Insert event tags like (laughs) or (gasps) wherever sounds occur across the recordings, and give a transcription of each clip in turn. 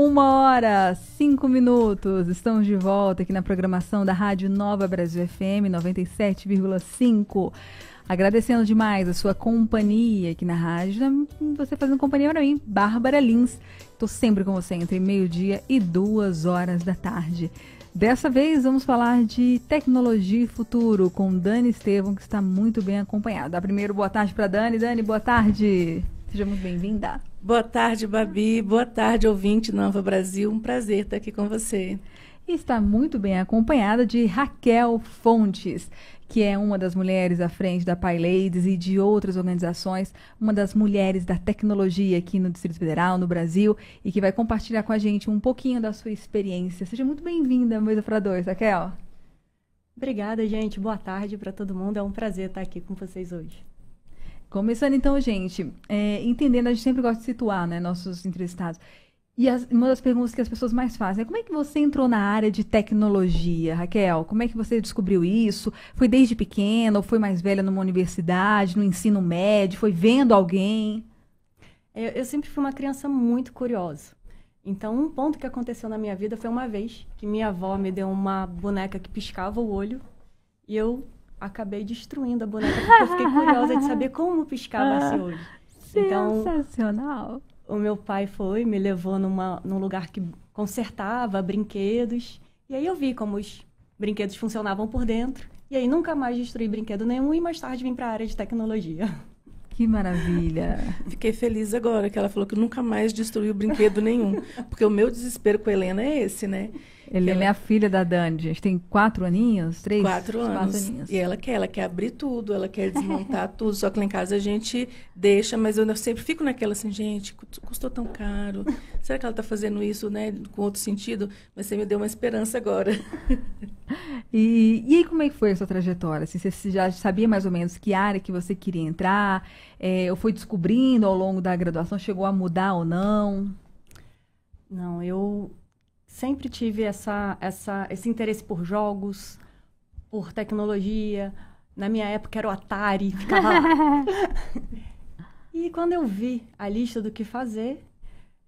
Uma hora, cinco minutos. Estamos de volta aqui na programação da Rádio Nova Brasil FM 97,5. Agradecendo demais a sua companhia aqui na rádio. Você fazendo companhia para mim, Bárbara Lins. Estou sempre com você entre meio-dia e duas horas da tarde. Dessa vez vamos falar de tecnologia e futuro com Dani Estevam, que está muito bem acompanhado. Dá primeiro boa tarde para Dani. Dani, boa tarde. Seja muito bem-vinda. Boa tarde, Babi. Boa tarde, ouvinte Nova Brasil. Um prazer estar aqui com você. E está muito bem acompanhada de Raquel Fontes, que é uma das mulheres à frente da PyLadies e de outras organizações, uma das mulheres da tecnologia aqui no Distrito Federal, no Brasil, e que vai compartilhar com a gente um pouquinho da sua experiência. Seja muito bem-vinda, Mesa para Dois, Raquel. Obrigada, gente. Boa tarde para todo mundo. É um prazer estar aqui com vocês hoje. Começando então, gente, é, entendendo, a gente sempre gosta de situar né, nossos entrevistados. E as, uma das perguntas que as pessoas mais fazem é como é que você entrou na área de tecnologia, Raquel? Como é que você descobriu isso? Foi desde pequena ou foi mais velha numa universidade, no ensino médio? Foi vendo alguém? Eu, é, eu sempre fui uma criança muito curiosa. Então, um ponto que aconteceu na minha vida foi uma vez que minha avó me deu uma boneca que piscava o olho e eu acabei destruindo a boneca porque eu fiquei curiosa de saber como piscava esse assim (laughs) ah, olho. Então, sensacional! Então, o meu pai foi, me levou numa, num lugar que consertava brinquedos. E aí eu vi como os brinquedos funcionavam por dentro. E aí nunca mais destruí brinquedo nenhum e mais tarde vim para a área de tecnologia. Que maravilha. Fiquei feliz agora que ela falou que nunca mais destruiu brinquedo nenhum. Porque o meu desespero com a Helena é esse, né? Helena é ela... é a filha da Dani, gente. Tem quatro aninhos, três? Quatro anos. Quatro aninhos. E ela quer, ela quer abrir tudo, ela quer desmontar (laughs) tudo. Só que lá em casa a gente deixa, mas eu sempre fico naquela assim, gente, custou tão caro. Será que ela está fazendo isso, né, com outro sentido? Mas você me deu uma esperança agora. (laughs) E, e aí, como é que foi a sua trajetória? Assim, você já sabia mais ou menos que área que você queria entrar? É, ou foi descobrindo ao longo da graduação? Chegou a mudar ou não? Não, eu sempre tive essa, essa, esse interesse por jogos, por tecnologia. Na minha época era o Atari, (laughs) ficava lá. (laughs) e quando eu vi a lista do que fazer,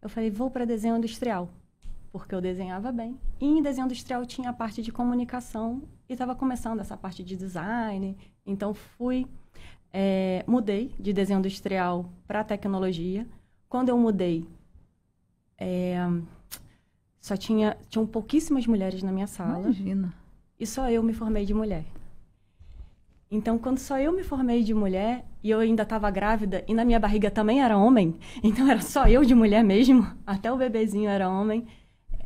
eu falei, vou para desenho industrial porque eu desenhava bem. E em desenho industrial tinha a parte de comunicação e estava começando essa parte de design. Então fui, é, mudei de desenho industrial para tecnologia. Quando eu mudei, é, só tinha tinham pouquíssimas mulheres na minha sala. Imagina. E só eu me formei de mulher. Então, quando só eu me formei de mulher e eu ainda estava grávida e na minha barriga também era homem, (laughs) então era só eu de mulher mesmo, até o bebezinho era homem.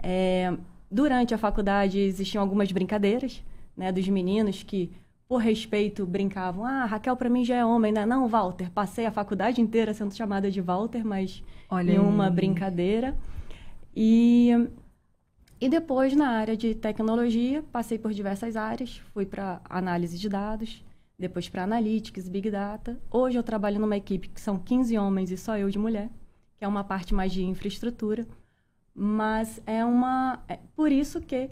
É, durante a faculdade existiam algumas brincadeiras né, dos meninos que, por respeito, brincavam. Ah, Raquel para mim já é homem, né? Não, Walter. Passei a faculdade inteira sendo chamada de Walter, mas nenhuma brincadeira. E, e depois, na área de tecnologia, passei por diversas áreas. Fui para análise de dados, depois para analytics, big data. Hoje eu trabalho numa equipe que são 15 homens e só eu de mulher, que é uma parte mais de infraestrutura mas é uma. É por isso que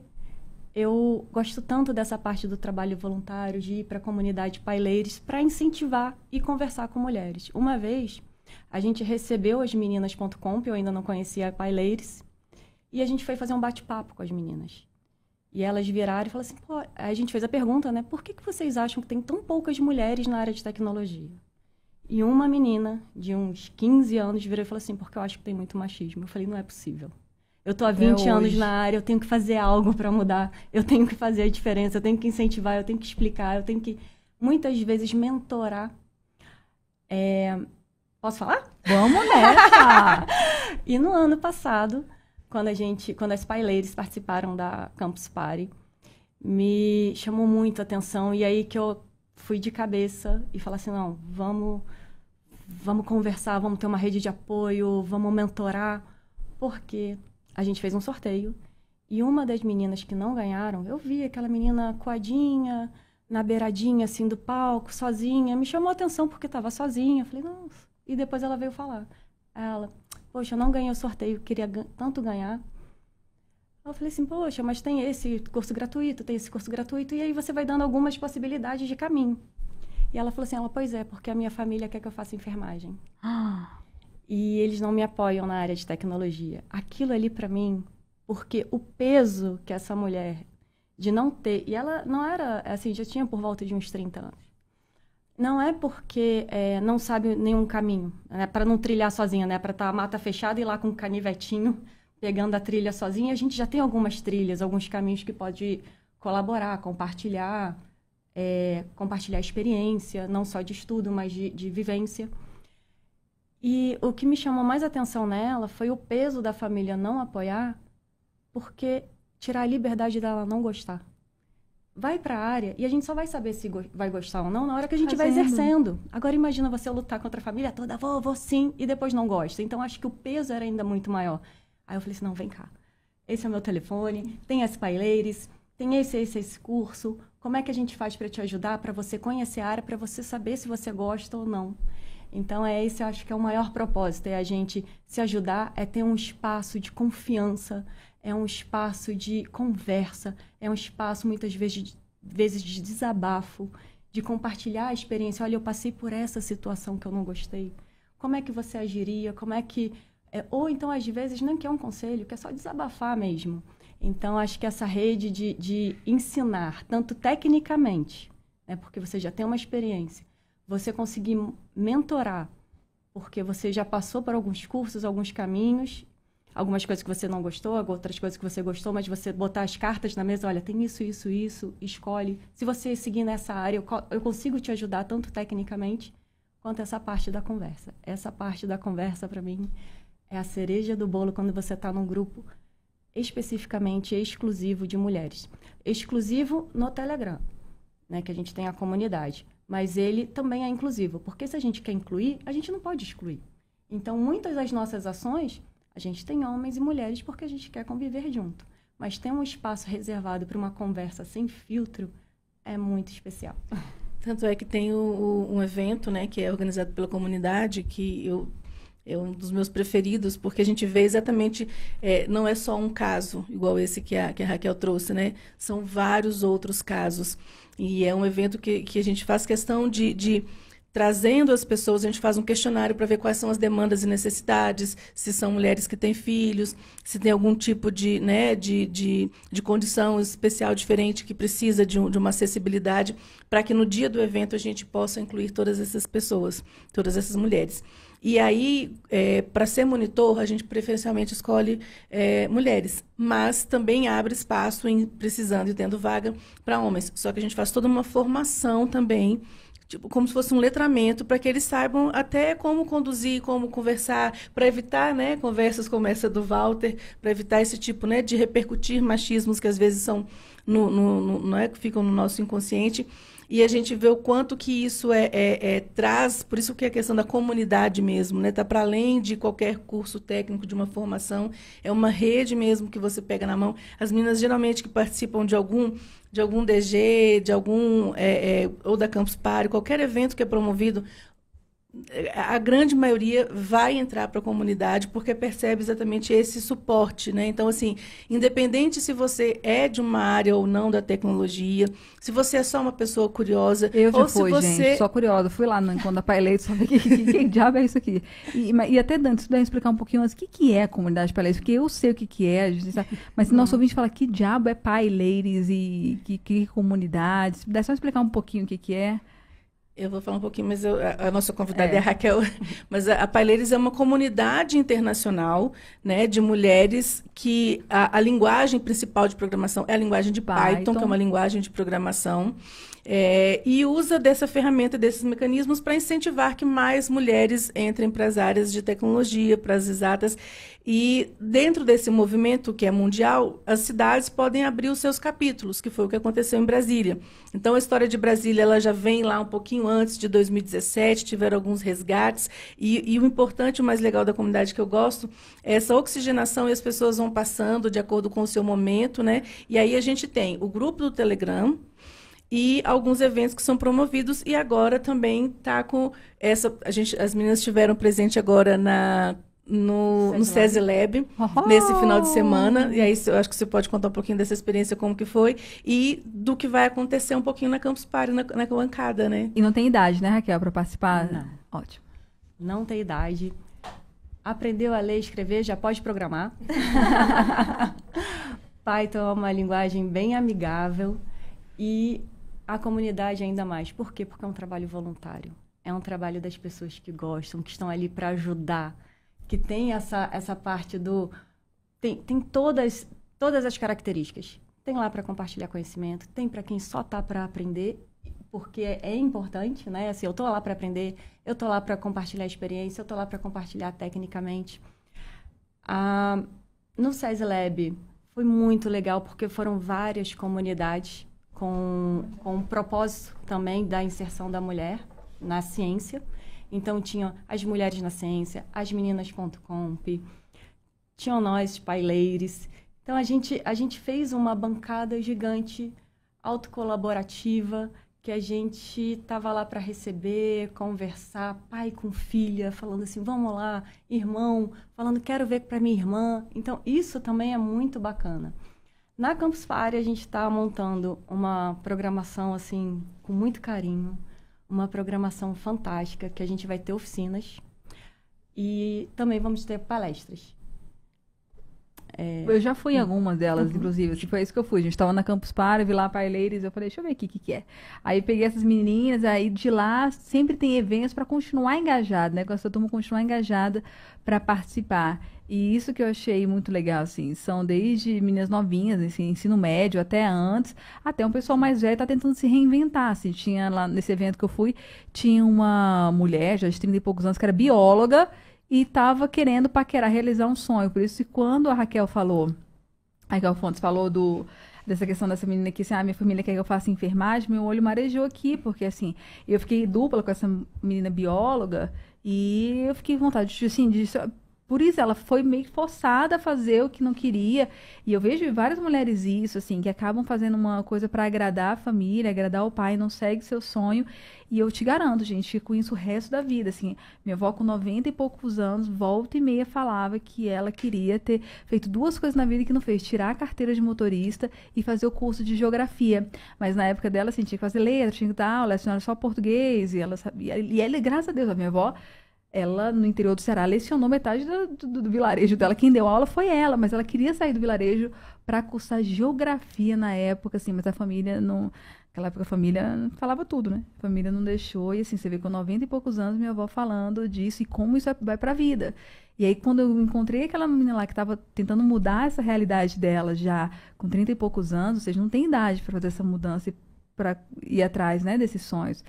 eu gosto tanto dessa parte do trabalho voluntário, de ir para a comunidade Paileiros, para incentivar e conversar com mulheres. Uma vez, a gente recebeu as meninas.com, eu ainda não conhecia a Paileiros, e a gente foi fazer um bate-papo com as meninas. E elas viraram e falaram assim: Pô, a gente fez a pergunta, né? Por que, que vocês acham que tem tão poucas mulheres na área de tecnologia? E uma menina de uns 15 anos virou e falou assim: Porque eu acho que tem muito machismo. Eu falei: Não é possível. Eu tô há 20 é anos na área, eu tenho que fazer algo para mudar, eu tenho que fazer a diferença, eu tenho que incentivar, eu tenho que explicar, eu tenho que muitas vezes mentorar. É... Posso falar? Vamos nessa! (laughs) e no ano passado, quando a gente, quando as Paileiras participaram da Campus Party, me chamou muito a atenção e aí que eu fui de cabeça e falei assim, não, vamos vamos conversar, vamos ter uma rede de apoio, vamos mentorar, porque a gente fez um sorteio e uma das meninas que não ganharam, eu vi aquela menina coadinha, na beiradinha assim do palco, sozinha, me chamou a atenção porque estava sozinha. Eu falei, nossa. E depois ela veio falar. Ela, poxa, eu não ganhei o sorteio, queria tanto ganhar. Eu falei assim, poxa, mas tem esse curso gratuito, tem esse curso gratuito, e aí você vai dando algumas possibilidades de caminho. E ela falou assim, ela, ah, pois é, porque a minha família quer que eu faça enfermagem. (gasps) Ah e eles não me apoiam na área de tecnologia. Aquilo ali para mim, porque o peso que essa mulher de não ter, e ela não era assim, já tinha por volta de uns 30 anos. Não é porque é, não sabe nenhum caminho, né? para não trilhar sozinha, né? para estar tá a mata fechada e ir lá com o canivetinho pegando a trilha sozinha. A gente já tem algumas trilhas, alguns caminhos que pode colaborar, compartilhar, é, compartilhar experiência, não só de estudo, mas de, de vivência. E o que me chamou mais atenção nela foi o peso da família não apoiar, porque tirar a liberdade dela não gostar. Vai para a área e a gente só vai saber se go vai gostar ou não na hora que a gente vai exercendo. Agora imagina você lutar contra a família toda, vou, vou sim, e depois não gosta. Então acho que o peso era ainda muito maior. Aí eu falei assim, não, vem cá. Esse é o meu telefone, tem as paileiras, tem esse, esse, esse curso. Como é que a gente faz para te ajudar, para você conhecer a área, para você saber se você gosta ou não? Então, é esse eu acho que é o maior propósito: é a gente se ajudar, é ter um espaço de confiança, é um espaço de conversa, é um espaço muitas vezes de, vezes de desabafo, de compartilhar a experiência. Olha, eu passei por essa situação que eu não gostei. Como é que você agiria? Como é que. É, ou então, às vezes, não quer é um conselho, quer é só desabafar mesmo. Então, acho que essa rede de, de ensinar, tanto tecnicamente, né, porque você já tem uma experiência, você conseguir mentorar, porque você já passou por alguns cursos, alguns caminhos, algumas coisas que você não gostou, outras coisas que você gostou, mas você botar as cartas na mesa, olha, tem isso, isso, isso, escolhe. Se você seguir nessa área, eu, eu consigo te ajudar tanto tecnicamente quanto essa parte da conversa. Essa parte da conversa, para mim, é a cereja do bolo quando você está num grupo especificamente exclusivo de mulheres. Exclusivo no Telegram, né, que a gente tem a comunidade mas ele também é inclusivo, porque se a gente quer incluir, a gente não pode excluir. Então, muitas das nossas ações, a gente tem homens e mulheres porque a gente quer conviver junto, mas ter um espaço reservado para uma conversa sem filtro é muito especial. Tanto é que tem o, o, um evento, né, que é organizado pela comunidade, que eu é um dos meus preferidos, porque a gente vê exatamente, é, não é só um caso, igual esse que a, que a Raquel trouxe, né? São vários outros casos. E é um evento que, que a gente faz questão de, de trazendo as pessoas, a gente faz um questionário para ver quais são as demandas e necessidades, se são mulheres que têm filhos, se tem algum tipo de, né, de, de, de condição especial diferente que precisa de, um, de uma acessibilidade, para que no dia do evento a gente possa incluir todas essas pessoas, todas essas mulheres. E aí, é, para ser monitor, a gente preferencialmente escolhe é, mulheres, mas também abre espaço, em, precisando e tendo vaga, para homens. Só que a gente faz toda uma formação também Tipo, como se fosse um letramento para que eles saibam até como conduzir, como conversar, para evitar, né, conversas como essa do Walter, para evitar esse tipo, né, de repercutir machismos que às vezes são no, no, no, não é que ficam no nosso inconsciente e a gente vê o quanto que isso é, é, é traz, por isso que é a questão da comunidade mesmo, né? Tá para além de qualquer curso técnico, de uma formação, é uma rede mesmo que você pega na mão. As meninas geralmente que participam de algum de algum DG, de algum é, é, ou da Campus Party, qualquer evento que é promovido, a grande maioria vai entrar para a comunidade porque percebe exatamente esse suporte, né? Então, assim, independente se você é de uma área ou não da tecnologia, se você é só uma pessoa curiosa, eu já ou fui, se você... gente, só curiosa, fui lá no encontro da Paileito, só que, que, que, que diabo é isso aqui? E, e até Dante, você explicar um pouquinho antes, o que, que é a comunidade Paileito? Porque eu sei o que, que é, sabe, mas se nosso ouvinte fala, que diabo é Paileites e que, que comunidade? Se puder só explicar um pouquinho o que, que é... Eu vou falar um pouquinho, mas eu, a, a, nossa convidada é, é a Raquel. (laughs) Mas a, a Paileiros é uma comunidade internacional né, de mulheres que a, a, linguagem principal de programação é a linguagem de Python, Python. que é uma linguagem de programação. É, e usa dessa ferramenta, desses mecanismos, para incentivar que mais mulheres entrem para as áreas de tecnologia, para as exatas. E dentro desse movimento que é mundial, as cidades podem abrir os seus capítulos, que foi o que aconteceu em Brasília. Então a história de Brasília ela já vem lá um pouquinho antes de 2017, tiveram alguns resgates e, e o importante, o mais legal da comunidade que eu gosto é essa oxigenação e as pessoas vão passando de acordo com o seu momento, né? E aí a gente tem o grupo do Telegram, e alguns eventos que são promovidos e agora também tá com essa a gente as meninas estiveram presente agora na no, no Lab, nesse final de semana. E aí eu acho que você pode contar um pouquinho dessa experiência, como que foi, e do que vai acontecer um pouquinho na Campus Party, na, na bancada, né? E não tem idade, né, Raquel, para participar? Não. Ótimo. Não tem idade. Aprendeu a ler e escrever, já pode programar. (laughs) Python é uma linguagem bem amigável e a comunidade ainda mais. Por quê? Porque é um trabalho voluntário. É um trabalho das pessoas que gostam, que estão ali para ajudar que tem essa, essa parte do. Tem, tem todas, todas as características. Tem lá para compartilhar conhecimento, tem para quem só tá para aprender, porque é, é importante, né? Assim, eu tô lá para aprender, eu tô lá para compartilhar experiência, eu tô lá para compartilhar tecnicamente. Ah, no SESI Lab foi muito legal porque foram várias comunidades com, com o propósito também da inserção da mulher na ciência. Então tinha as mulheres na ciência, as Meninas.com, tinham nós, paileires. Então a gente, a gente fez uma bancada gigante, autocolaborativa, que a gente estava lá para receber, conversar, pai com filha, falando assim, vamos lá, irmão, falando quero ver para minha irmã. Então isso também é muito bacana. Na Campus Party a gente está montando uma programação assim com muito carinho uma programação fantástica, que a gente vai ter oficinas e também vamos ter palestras. É... Eu já fui em uhum. algumas delas, uhum. inclusive. Assim, foi isso que eu fui. A gente tava na Campus Party, vi lá Parleiras, eu falei, deixa eu ver aqui o que, que é. Aí peguei essas meninas, aí de lá sempre tem eventos para continuar engajada, né? Com essa turma continuar engajada para participar. E isso que eu achei muito legal, assim, são desde meninas novinhas, assim, ensino médio até antes, até um pessoal mais velho tá tentando se reinventar, assim, tinha lá nesse evento que eu fui, tinha uma mulher, já de 30 e poucos anos, que era bióloga, e estava querendo paquerar, realizar um sonho. Por isso, quando a Raquel falou, a Raquel Fontes falou do dessa questão dessa menina que assim, ah, minha família quer que eu faça enfermagem, meu olho marejou aqui, porque assim, eu fiquei dupla com essa menina bióloga e eu fiquei com vontade de, assim, de por isso ela foi meio forçada a fazer o que não queria. E eu vejo várias mulheres isso, assim, que acabam fazendo uma coisa para agradar a família, agradar o pai, não segue seu sonho. E eu te garanto, gente, que com isso o resto da vida, assim, minha avó com 90 e poucos anos, volta e meia falava que ela queria ter feito duas coisas na vida que não fez, tirar a carteira de motorista e fazer o curso de geografia. Mas na época dela, assim, tinha que fazer letra, tinha que dar aula, lecionário só português, e ela sabia. E ela, graças a Deus, a minha avó ela, no interior do Ceará, lecionou metade do, do, do, vilarejo dela. Quem deu aula foi ela, mas ela queria sair do vilarejo para cursar geografia na época, assim, mas a família não. Naquela época a família falava tudo, né? A família não deixou, e assim, você vê com 90 e poucos anos minha avó falando disso e como isso é, vai para a vida. E aí, quando eu encontrei aquela menina lá que estava tentando mudar essa realidade dela já com 30 e poucos anos, ou seja, não tem idade para fazer essa mudança e para ir atrás né, desses sonhos.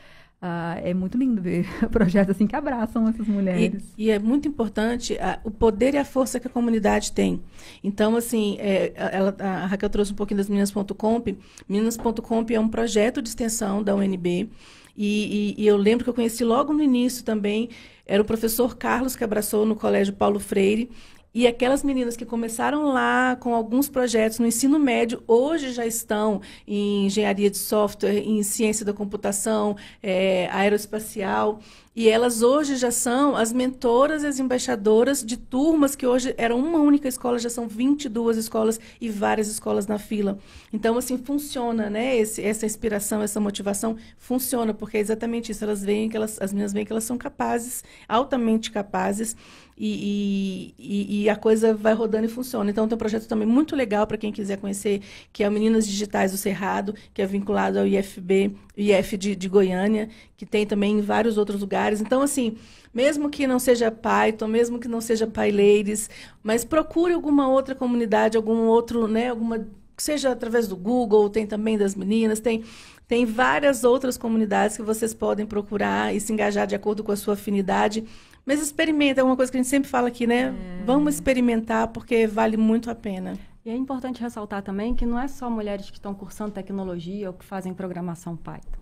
Ah, é muito lindo ver (laughs) projetos assim que abraçam essas mulheres. E, e é muito importante ah, o poder e a força que a comunidade tem. Então, assim, é, ela, a Raquel trouxe um pouquinho das Minas.comp. Minas.comp é um projeto de extensão da UNB. E, e, e, eu lembro que eu conheci logo no início também, era o professor Carlos que abraçou no Colégio Paulo Freire, e aquelas meninas que começaram lá com alguns projetos no ensino médio, hoje já estão em engenharia de software, em ciência da computação, é, aeroespacial. E elas hoje já são as mentoras e as embaixadoras de turmas que hoje era uma única escola, já são 22 escolas e várias escolas na fila. Então, assim, funciona, né? Esse, essa inspiração, essa motivação funciona, porque é exatamente isso. Elas veem que elas, as meninas veem que elas são capazes, altamente capazes, e, e, e, a coisa vai rodando e funciona. Então, tem um projeto também muito legal para quem quiser conhecer, que é o Meninas Digitais do Cerrado, que é vinculado ao IFB, IF de, de Goiânia, que tem também em vários outros lugares lugares. Então, assim, mesmo que não seja Python, mesmo que não seja PyLadies, mas procure alguma outra comunidade, algum outro, né, alguma seja através do Google, tem também das meninas, tem tem várias outras comunidades que vocês podem procurar e se engajar de acordo com a sua afinidade. Mas experimenta, é uma coisa que a gente sempre fala aqui, né? É. Vamos experimentar porque vale muito a pena. E é importante ressaltar também que não é só mulheres que estão cursando tecnologia ou que fazem programação Python.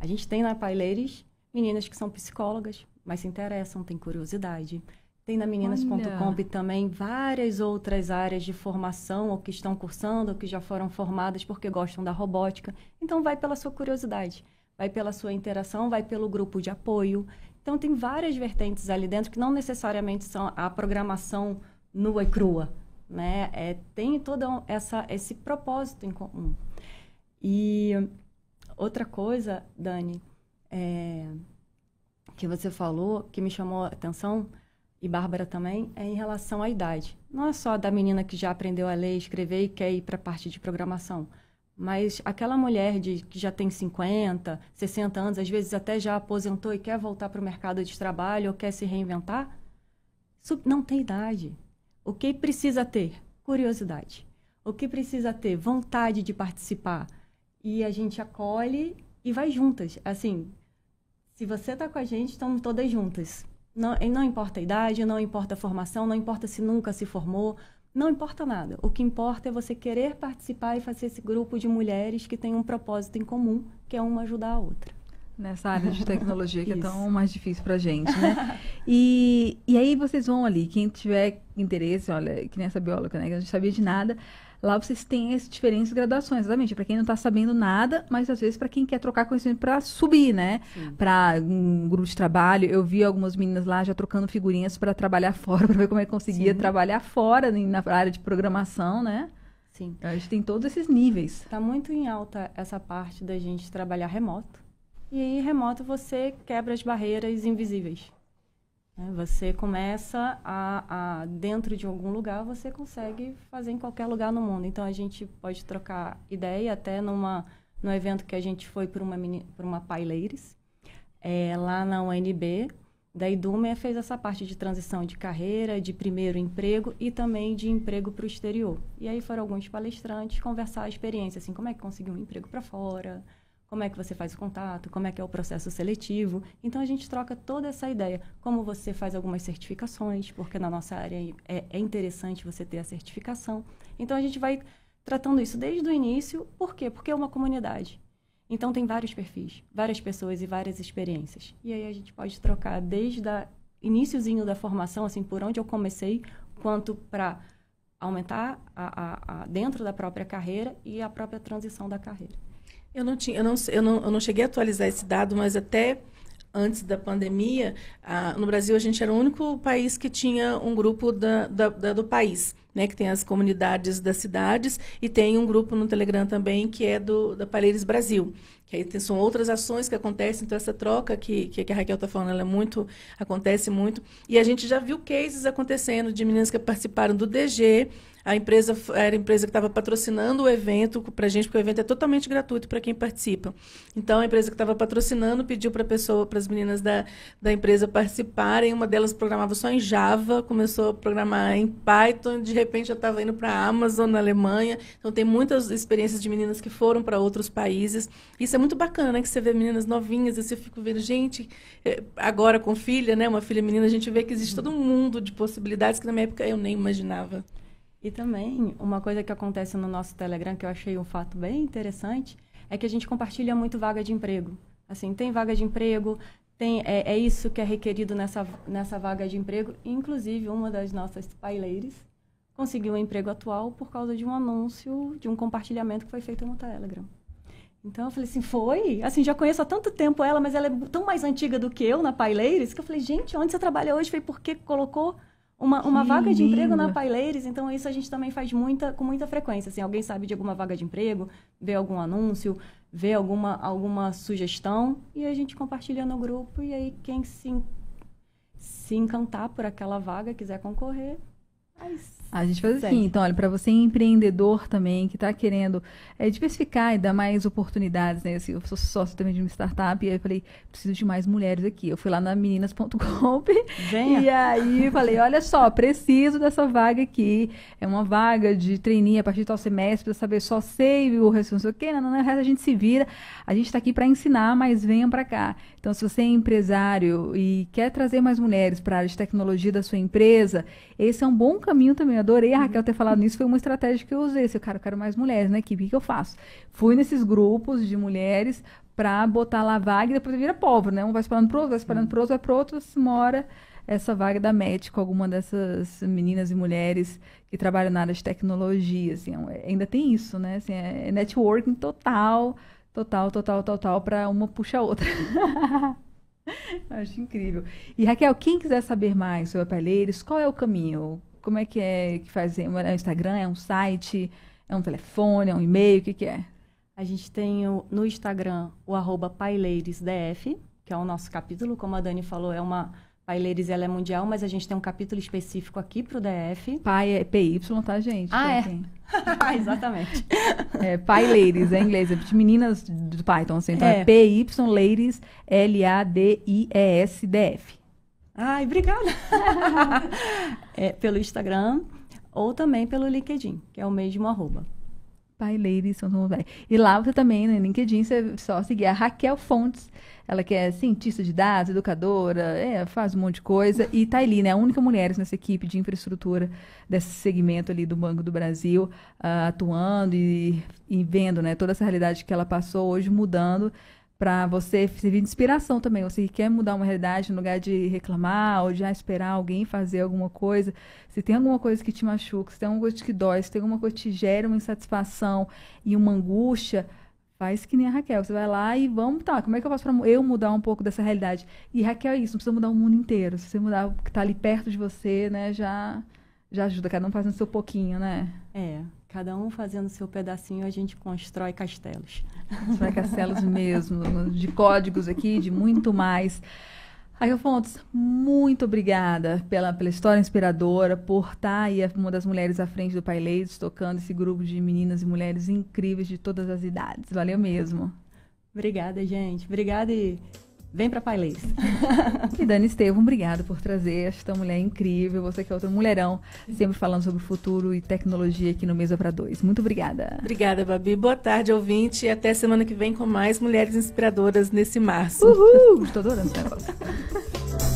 A gente tem na né, PyLadies meninas que são psicólogas, mas se interessam, têm curiosidade. Tem na meninas.com também várias outras áreas de formação, ou que estão cursando, ou que já foram formadas porque gostam da robótica. Então, vai pela sua curiosidade, vai pela sua interação, vai pelo grupo de apoio. Então, tem várias vertentes ali dentro que não necessariamente são a programação nua e crua. Né? É, tem todo essa, esse propósito em comum. E outra coisa, Dani, é, que você falou, que me chamou a atenção, e Bárbara também, é em relação à idade. Não é só da menina que já aprendeu a ler, escrever e quer ir para a parte de programação, mas aquela mulher de, que já tem 50, 60 anos, às vezes até já aposentou e quer voltar para o mercado de trabalho ou quer se reinventar, não tem idade. O que precisa ter? Curiosidade. O que precisa ter? Vontade de participar. E a gente acolhe e vai juntas. Assim, se você está com a gente, estamos todas juntas. Não, não importa a idade, não importa a formação, não importa se nunca se formou, não importa nada. O que importa é você querer participar e fazer esse grupo de mulheres que tem um propósito em comum, que é uma ajudar a outra. Nessa área de tecnologia que é (laughs) tão mais difícil para gente, né? (laughs) e, e aí vocês vão ali, quem tiver interesse, olha, que nem essa bióloga, né? Que não sabia de nada. Lá vocês têm as diferentes graduações, exatamente. Para quem não está sabendo nada, mas às vezes para quem quer trocar conhecimento para subir, né? Para um grupo de trabalho. Eu vi algumas meninas lá já trocando figurinhas para trabalhar (laughs) fora, para ver como é que conseguia Sim. trabalhar fora né, na área de programação, né? Sim. Então, a gente tem todos esses níveis. Está muito em alta essa parte da gente trabalhar remoto. E aí, remoto, você quebra as barreiras invisíveis. Né? Você começa a, a, dentro de algum lugar, você consegue fazer em qualquer lugar no mundo. Então a gente pode trocar ideia até numa no num evento que a gente foi para uma por uma Pilates, é, lá na UNB. Da Idumea fez essa parte de transição de carreira, de primeiro emprego e também de emprego para o exterior. E aí foram alguns palestrantes conversar a experiência, assim, como é que conseguiu um emprego para fora, como é que você faz o contato, como é que é o processo seletivo. Então a gente troca toda essa ideia, como você faz algumas certificações, porque na nossa área é, é interessante você ter a certificação. Então a gente vai tratando isso desde o início, por quê? Porque é uma comunidade. Então tem vários perfis, várias pessoas e várias experiências. E aí a gente pode trocar desde o iníciozinho da formação, assim, por onde eu comecei, quanto para aumentar a, a, a, dentro da própria carreira e a própria transição da carreira. Eu não tinha, eu não, eu não, eu não cheguei a atualizar esse dado, mas até antes da pandemia, no Brasil a gente era o único país que tinha um grupo da, da, da, do país, né, que tem as comunidades das cidades e tem um grupo no Telegram também que é do da Palheiros Brasil, que aí tem, são outras ações que acontecem, então essa troca que, que, que a Raquel está falando, ela é muito, acontece muito, e a gente já viu cases acontecendo de meninas que participaram do DG, a empresa era a empresa que estava patrocinando o evento para a gente, porque o evento é totalmente gratuito para quem participa. Então, a empresa que estava patrocinando pediu para pessoa, para as meninas da, da empresa participarem. Uma delas programava só em Java, começou a programar em Python, de repente já estava indo para a Amazon, na Alemanha. Então, tem muitas experiências de meninas que foram para outros países. Isso é muito bacana, né? Que você vê meninas novinhas, e você fica vendo, gente, é, agora com filha, né? Uma filha menina, a gente vê que existe uhum. todo um mundo de possibilidades que na minha época eu nem imaginava. E também, uma coisa que acontece no nosso Telegram, que eu achei um fato bem interessante, é que a gente compartilha muito vaga de emprego. Assim, tem vaga de emprego, tem, é, é isso que é requerido nessa, nessa vaga de emprego. Inclusive, uma das nossas paileiras conseguiu um emprego atual por causa de um anúncio, de um compartilhamento que foi feito no Telegram. Então eu falei assim, foi? Assim, já conheço há tanto tempo ela, mas ela é tão mais antiga do que eu na Paileiros, que eu falei, gente, onde você trabalha hoje? foi porque colocou uma, uma vaga de emprego na Paileires, então isso a gente também faz muita, com muita frequência. Assim, alguém sabe de alguma vaga de emprego, vê algum anúncio, vê alguma, alguma sugestão e a gente compartilha no grupo e aí quem se, se encantar por aquela vaga, quiser concorrer, aí a gente faz assim, então, olha, para você empreendedor também, que está querendo é, diversificar e dar mais oportunidades, né? Assim, eu sou sócio também de uma startup e aí eu falei, preciso de mais mulheres aqui. Eu fui lá na meninas.com (laughs) e aí falei, olha só, preciso dessa vaga aqui. É uma vaga de treininha a partir do tal semestre, para saber só sei o resto, não sei o quê, não, não, não, resto a gente se vira. A gente está aqui para ensinar, mas venham para cá. Então, se você é empresário e quer trazer mais mulheres para a área de tecnologia da sua empresa, esse é um bom caminho também também. Adorei a Raquel ter falado nisso. Foi uma estratégia que eu usei. Se eu, quero, eu quero mais mulheres na né, equipe, o que, eu faço? Fui nesses grupos de mulheres para botar lá a vaga e depois vira pobre, né? Um vai espalhando pro outro, vai espalhando pro outro, vai pro outro, se mora essa vaga da com alguma dessas meninas e mulheres que trabalham na área de tecnologia, assim, é é, ainda tem isso, né? Assim, é, é networking total, total, total, total, para uma puxar a outra. (laughs) Acho incrível. E Raquel, quem quiser saber mais sobre a Palheiros, qual é o caminho? Como é que é que faz? É um Instagram? É um site? É um telefone? É um e-mail? O que, que é? A gente tem o, no Instagram o arroba paileiresdf, que é o nosso capítulo. Como a Dani falou, é uma... Paileires, ela é mundial, mas a gente tem um capítulo específico aqui para o DF. Pai é PY, tá, gente? Ah, é? (laughs) Exatamente. É, Paileiris, é em inglês. É de meninas do Python, assim. Então é, é PY Ladies, L-A-D-I-E-S-D-F. Ai, obrigada! (laughs) é, pelo Instagram ou também pelo LinkedIn, que é o mesmo arroba. Pai Lady E lá você também, no né, LinkedIn, você só seguir a Raquel Fontes. Ela que é cientista de dados, educadora, é, faz um monte de coisa. E tá ali, né? A única mulher nessa equipe de infraestrutura desse segmento ali do Banco do Brasil, uh, atuando e, e, vendo, né? Toda essa realidade que ela passou hoje mudando para você servir de inspiração também. Você quer mudar uma realidade no lugar de reclamar ou de ah, esperar alguém fazer alguma coisa. Se tem alguma coisa que te machuca, se tem alguma coisa que dói, se tem alguma coisa que te gera uma insatisfação e uma angústia, faz que nem a Raquel. Você vai lá e vamos, tá, como é que eu faço para eu mudar um pouco dessa realidade? E Raquel é isso, não precisa mudar o mundo inteiro. Se você mudar o que está ali perto de você, né, já já ajuda, cada um fazendo seu pouquinho, né? É, cada um fazendo seu pedacinho, a gente constrói castelos. Constrói castelos mesmo, de códigos aqui, de muito mais. Raquel Fontes, muito obrigada pela, pela história inspiradora, por estar aí uma das mulheres à frente do Pai Ladies, tocando esse grupo de meninas e mulheres incríveis de todas as idades. Valeu mesmo. Obrigada, gente. Obrigada e Vem para Pailês. (laughs) e Dani Estevam, obrigado por trazer esta mulher incrível, você que é outro mulherão, sempre falando sobre o futuro e tecnologia aqui no Mesa para Dois. Muito obrigada. Obrigada, Babi. Boa tarde, ouvinte, e até semana que vem com mais mulheres inspiradoras nesse março. Uhul! (laughs) Estou adorando esse negócio.